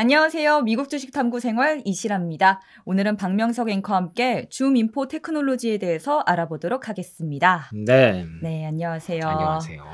안녕하세요. 미국 주식 탐구 생활 이시라입니다. 오늘은 박명석 앵커와 함께 줌인포 테크놀로지에 대해서 알아보도록 하겠습니다. 네. 네, 안녕하세요. 안녕하세요.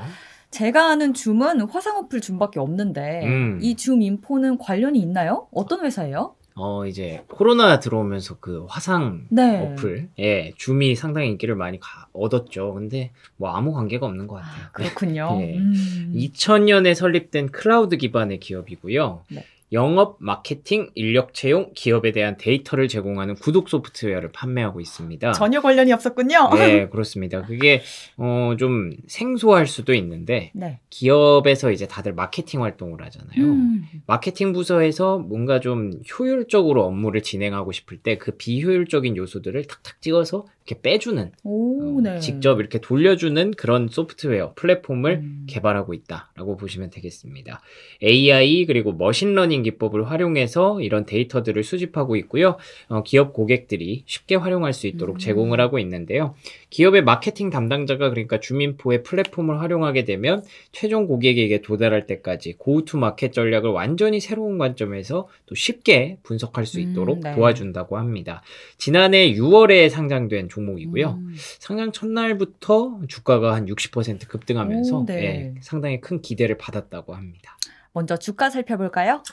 제가 아는 줌은 화상 어플 줌밖에 없는데 음. 이 줌인포는 관련이 있나요? 어떤 회사예요? 어 이제 코로나 들어오면서 그 화상 네. 어플 예 줌이 상당히 인기를 많이 가, 얻었죠. 근데 뭐 아무 관계가 없는 것 같아요. 아, 그렇군요. 예. 음. 2000년에 설립된 클라우드 기반의 기업이고요. 네. 영업 마케팅 인력 채용 기업에 대한 데이터를 제공하는 구독 소프트웨어를 판매하고 있습니다. 전혀 관련이 없었군요. 네, 그렇습니다. 그게 어, 좀 생소할 수도 있는데 네. 기업에서 이제 다들 마케팅 활동을 하잖아요. 음. 마케팅 부서에서 뭔가 좀 효율적으로 업무를 진행하고 싶을 때 그 비효율적인 요소들을 탁탁 찍어서 이렇게 빼주는 오, 어, 네. 직접 이렇게 돌려주는 그런 소프트웨어 플랫폼을 음. 개발하고 있다라고 보시면 되겠습니다. AI 그리고 머신러닝 기법을 활용해서 이런 데이터들을 수집하고 있고요. 어, 기업 고객들이 쉽게 활용할 수 있도록 음. 제공을 하고 있는데요. 기업의 마케팅 담당자가 그러니까 주민포의 플랫폼을 활용하게 되면 최종 고객에게 도달할 때까지 고우투 마켓 전략을 완전히 새로운 관점에서 또 쉽게 분석할 수 음, 있도록 음, 네. 도와준다고 합니다. 지난해 6월에 상장된 종목이고요. 음. 상장 첫날부터 주가가 한 60% 급등하면서 오, 네. 예, 상당히 큰 기대를 받았다고 합니다. 먼저 주가 살펴볼까요?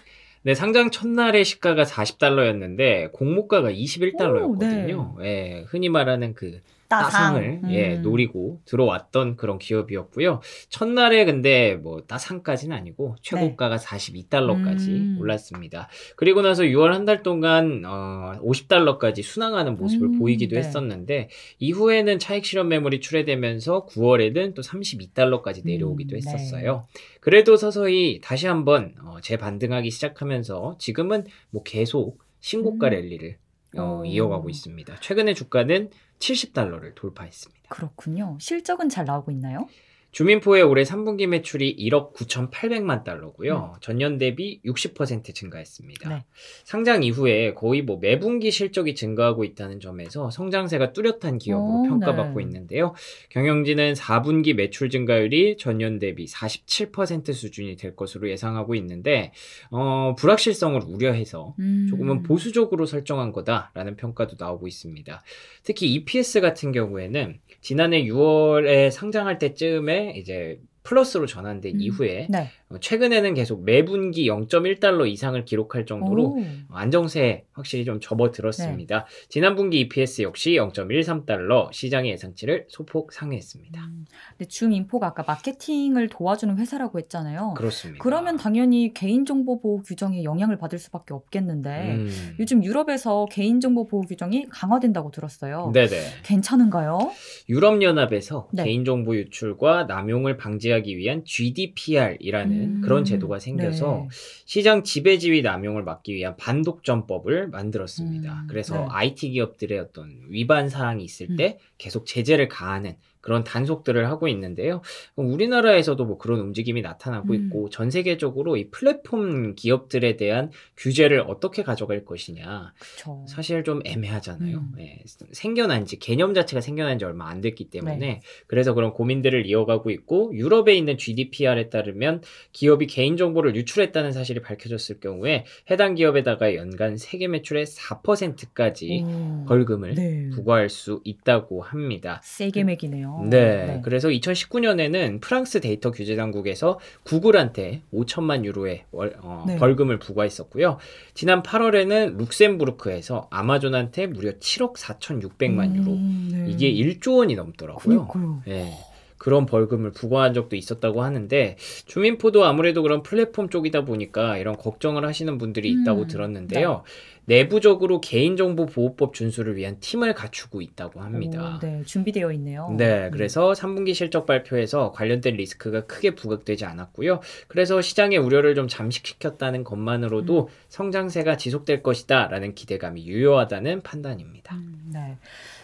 네, 상장 첫날의 시가가 40달러였는데 공모가가 21달러였거든요. 오, 네. 예, 흔히 말하는 그 따상을 따 예, 음. 노리고 들어왔던 그런 기업이었고요. 첫날에 근데 뭐 따상까지는 아니고 네. 최고가가 네. 42달러까지 음. 올랐습니다. 그리고 나서 6월 한 달 동안 어, 50달러까지 순항하는 모습을 음. 보이기도 네. 했었는데 이후에는 차익 실현 매물이 출회되면서 9월에는 또 32달러까지 음, 내려오기도 네. 했었어요. 네. 그래도 서서히 다시 한번 어, 재반등하기 시작하면서 지금은 뭐 계속 신고가 음. 랠리를 어, 어, 이어가고 있습니다. 최근에 주가는 70달러를 돌파했습니다. 그렇군요. 실적은 잘 나오고 있나요? 주민포의 올해 3분기 매출이 1억 9,800만 달러고요. 음. 전년 대비 60% 증가했습니다. 네. 상장 이후에 거의 뭐 매분기 실적이 증가하고 있다는 점에서 성장세가 뚜렷한 기업으로 오, 평가받고 네. 있는데요. 경영진은 4분기 매출 증가율이 전년 대비 47% 수준이 될 것으로 예상하고 있는데 어, 불확실성을 우려해서 음. 조금은 보수적으로 설정한 거다라는 평가도 나오고 있습니다. 특히 EPS 같은 경우에는 지난해 6월에 상장할 때쯤에 이제 플러스로 전환된 음. 이후에 네. 뭐 최근에는 계속 매분기 0.1달러 이상을 기록할 정도로 오. 안정세에 확실히 좀 접어들었습니다. 네. 지난 분기 EPS 역시 0.13달러 시장의 예상치를 소폭 상회했습니다. 음, 근데 줌인포가 아까 마케팅을 도와주는 회사라고 했잖아요. 그렇습니다. 그러면 당연히 개인정보 보호 규정에 영향을 받을 수밖에 없겠는데 음. 요즘 유럽에서 개인정보 보호 규정이 강화된다고 들었어요. 네네. 괜찮은가요? 유럽연합에서 네. 개인정보 유출과 남용을 방지하기 위한 GDPR이라는 음. 있는 음. 그런 제도가 생겨서 네. 시장 지배지위 남용을 막기 위한 반독점법을 만들었습니다. 음. 그래서 네. IT 기업들의 어떤 위반 사항이 있을 음. 때 계속 제재를 가하는 그런 단속들을 하고 있는데요. 우리나라에서도 뭐 그런 움직임이 나타나고 음. 있고 전 세계적으로 이 플랫폼 기업들에 대한 규제를 어떻게 가져갈 것이냐 그쵸. 사실 좀 애매하잖아요. 음. 네, 생겨난 지 개념 자체가 생겨난 지 얼마 안 됐기 때문에 네. 그래서 그런 고민들을 이어가고 있고 유럽에 있는 GDPR에 따르면 기업이 개인 정보를 유출했다는 사실이 밝혀졌을 경우에 해당 기업에다가 연간 세계 매출의 4%까지 오. 벌금을 네. 부과할 수 있다고 합니다. 세게 매기네요. 네 네, 네. 그래서 2019년에는 프랑스 데이터 규제 당국에서 구글한테 5천만 유로의 월, 어, 네. 벌금을 부과했었고요. 지난 8월에는 룩셈부르크에서 아마존한테 무려 7억 4,600만 음, 유로. 음, 네. 이게 1조 원이 넘더라고요. 그렇고요. 네. 예. 그런 벌금을 부과한 적도 있었다고 하는데 주민포도 아무래도 그런 플랫폼 쪽이다 보니까 이런 걱정을 하시는 분들이 있다고 음, 들었는데요. 네. 내부적으로 개인정보 보호법 준수를 위한 팀을 갖추고 있다고 합니다. 오, 네, 준비되어 있네요. 네, 음. 그래서 3분기 실적 발표에서 관련된 리스크가 크게 부각되지 않았고요. 그래서 시장의 우려를 좀 잠식시켰다는 것만으로도 음. 성장세가 지속될 것이다라는 기대감이 유효하다는 판단입니다. 음, 네.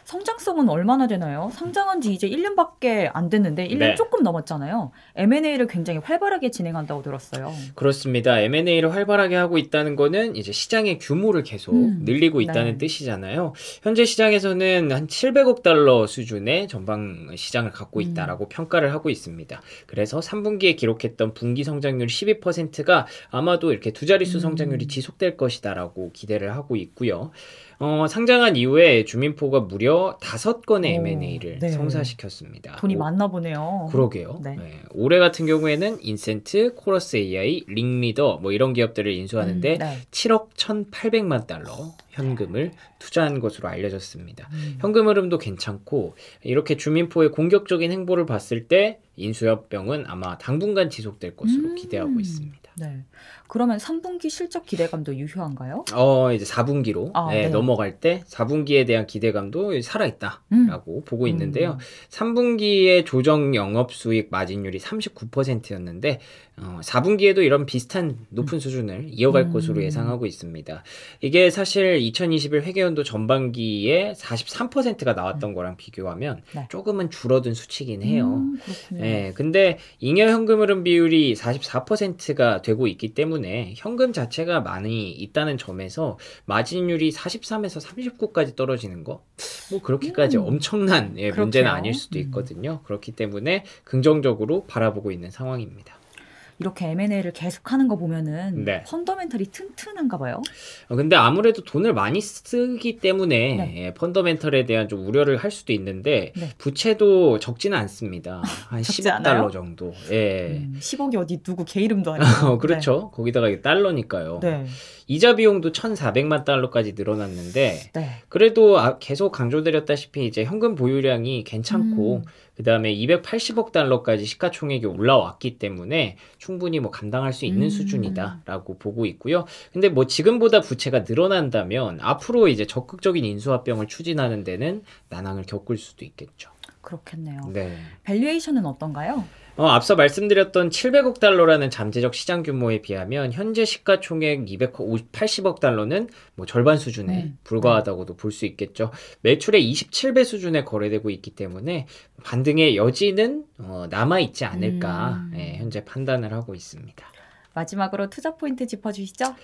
성장성은 얼마나 되나요? 상장한 지 이제 1년밖에 안 됐는데 1년 네. 조금 넘었잖아요. M&A를 굉장히 활발하게 진행한다고 들었어요. 그렇습니다. M&A를 활발하게 하고 있다는 거는 이제 시장의 규모를 계속 음. 늘리고 네. 있다는 네. 뜻이잖아요. 현재 시장에서는 한 700억 달러 수준의 전방 시장을 갖고 음. 있다라고 음. 평가를 하고 있습니다. 그래서 3분기에 기록했던 분기 성장률 12%가 아마도 이렇게 두 자릿수 음. 성장률이 지속될 것이다라고 기대를 하고 있고요. 어, 상장한 이후에 주민포가 무려 다섯 건의 M&A를 네. 성사시켰습니다. 돈이 오, 많나 보네요. 그러게요. 네. 네. 올해 같은 경우에는 인센트, 코러스 AI, 링리더 뭐 이런 기업들을 인수하는데 음, 7억 1,800만 천만 달러 현금을 투자한 것으로 알려졌습니다. 음. 현금 흐름도 괜찮고 이렇게 주민포의 공격적인 행보를 봤을 때 인수협병은 아마 당분간 지속될 것으로 음. 기대하고 있습니다. 네. 그러면 3분기 실적 기대감도 유효한가요? 어, 이제 4분기로 아, 네, 네. 넘어갈 때 4분기에 대한 기대감도 살아있다라고 음. 보고 있는데요. 음. 3분기의 조정 영업 수익 마진율이 39%였는데 어, 4분기에도 이런 비슷한 높은 음. 수준을 이어갈 음. 것으로 예상하고 있습니다. 이게 사실 2021 회계연도 전반기에 43%가 나왔던 음. 거랑 비교하면 네. 조금은 줄어든 수치긴 해요. 음, 그 예, 근데 잉여 현금 흐름 비율이 44%가 되고 있기 때문에 현금 자체가 많이 있다는 점에서 마진율이 43에서 39까지 떨어지는 거, 뭐 그렇게까지 음. 엄청난 예, 문제는 그렇죠. 아닐 수도 음. 있거든요. 그렇기 때문에 긍정적으로 바라보고 있는 상황입니다. 이렇게 M&A를 계속하는 거 보면은 네. 펀더멘털이 튼튼한가 봐요. 어, 근데 아무래도 돈을 많이 쓰기 때문에 네. 예, 펀더멘털에 대한 좀 우려를 할 수도 있는데 네. 부채도 적지는 않습니다. 한 10달러 정도. 예. 음, 10억이 어디 누구 개 이름도 아니고. 그렇죠. 네. 거기다가 달러니까요. 네. 이자 비용도 1,400만 달러까지 늘어났는데 네. 그래도 아, 계속 강조드렸다시피 이제 현금 보유량이 괜찮고 음. 그다음에 280억 달러까지 시가총액이 올라왔기 때문에 충분히 뭐 감당할 수 있는 음. 수준이다라고 보고 있고요. 근데 뭐 지금보다 부채가 늘어난다면 앞으로 이제 적극적인 인수합병을 추진하는 데는 난항을 겪을 수도 있겠죠. 그렇겠네요. 네. 밸류에이션은 어떤가요? 어, 앞서 말씀드렸던 700억 달러라는 잠재적 시장 규모에 비하면 현재 시가총액 280억 달러는 뭐 절반 수준에 네. 불과하다고도 볼 수 있겠죠. 매출의 27배 수준에 거래되고 있기 때문에 반등의 여지는 어, 남아 있지 않을까 음. 예, 현재 판단을 하고 있습니다. 마지막으로 투자 포인트 짚어주시죠.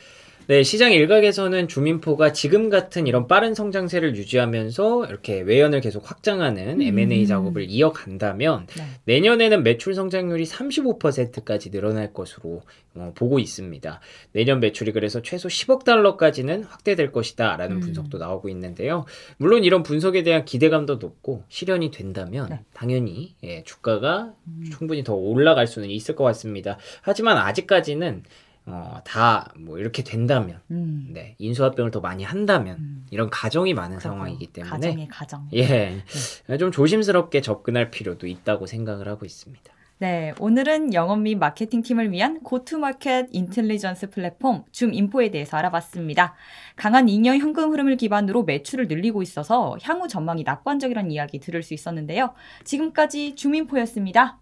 네, 시장 일각에서는 주민포가 지금 같은 이런 빠른 성장세를 유지하면서 이렇게 외연을 계속 확장하는 음. M&A 작업을 이어간다면 네. 내년에는 매출 성장률이 35%까지 늘어날 것으로 어, 보고 있습니다. 내년 매출이 그래서 최소 10억 달러까지는 확대될 것이다 라는 음. 분석도 나오고 있는데요. 물론 이런 분석에 대한 기대감도 높고 실현이 된다면 네. 당연히 예, 주가가 음. 충분히 더 올라갈 수는 있을 것 같습니다. 하지만 아직까지는 어, 다 뭐 이렇게 된다면, 음. 네 인수합병을 더 많이 한다면 음. 이런 가정이 많은 그렇군 상황이기 때문에 가정의 가정. 예, 네. 그러니까 좀 조심스럽게 접근할 필요도 있다고 생각을 하고 있습니다. 네, 오늘은 영업 및 마케팅 팀을 위한 고투마켓 인텔리전스 플랫폼 줌인포에 대해서 알아봤습니다. 강한 잉여 현금 흐름을 기반으로 매출을 늘리고 있어서 향후 전망이 낙관적이라는 이야기 들을 수 있었는데요. 지금까지 줌인포였습니다.